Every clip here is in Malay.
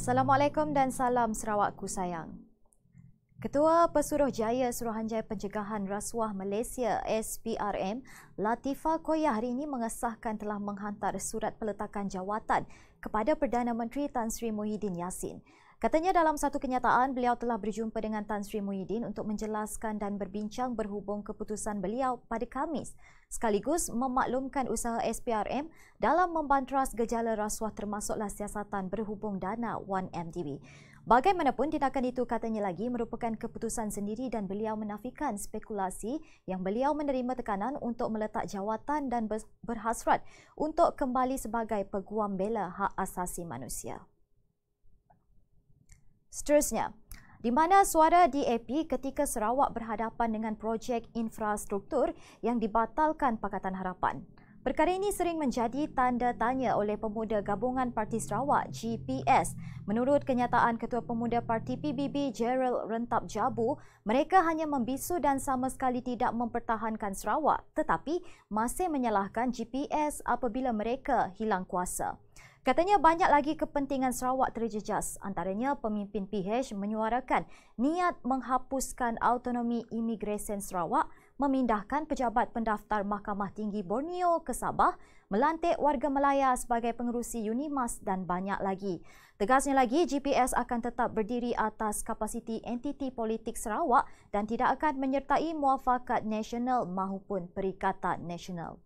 Assalamualaikum dan salam Sarawakku sayang. Ketua Pesuruhjaya Suruhanjaya Pencegahan Rasuah Malaysia SPRM Latifa Koyah hari ini mengesahkan telah menghantar surat peletakan jawatan kepada Perdana Menteri Tan Sri Muhyiddin Yassin. Katanya dalam satu kenyataan, beliau telah berjumpa dengan Tan Sri Muhyiddin untuk menjelaskan dan berbincang berhubung keputusan beliau pada Kamis, sekaligus memaklumkan usaha SPRM dalam membanteras gejala rasuah termasuklah siasatan berhubung dana 1MDB. Bagaimanapun, tindakan itu katanya lagi merupakan keputusan sendiri dan beliau menafikan spekulasi yang beliau menerima tekanan untuk meletak jawatan dan berhasrat untuk kembali sebagai peguam bela hak asasi manusia. Seterusnya, di mana suara DAP ketika Sarawak berhadapan dengan projek infrastruktur yang dibatalkan Pakatan Harapan. Perkara ini sering menjadi tanda tanya oleh pemuda gabungan Parti Sarawak GPS. Menurut kenyataan Ketua Pemuda Parti PBB Gerald Rentap Jabu, mereka hanya membisu dan sama sekali tidak mempertahankan Sarawak tetapi masih menyalahkan GPS apabila mereka hilang kuasa. Katanya banyak lagi kepentingan Sarawak terjejas antaranya pemimpin PH menyuarakan niat menghapuskan autonomi imigresen Sarawak memindahkan pejabat pendaftar Mahkamah Tinggi Borneo ke Sabah, melantik warga Melaya sebagai pengerusi Unimas dan banyak lagi. Tegasnya lagi, GPS akan tetap berdiri atas kapasiti entiti politik Sarawak dan tidak akan menyertai muafakat nasional maupun perikatan nasional.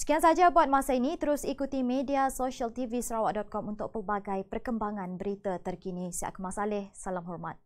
Sekian saja buat masa ini, terus ikuti media sosial TV Sarawak.com untuk pelbagai perkembangan berita terkini. Saya Akmal Saleh, salam hormat.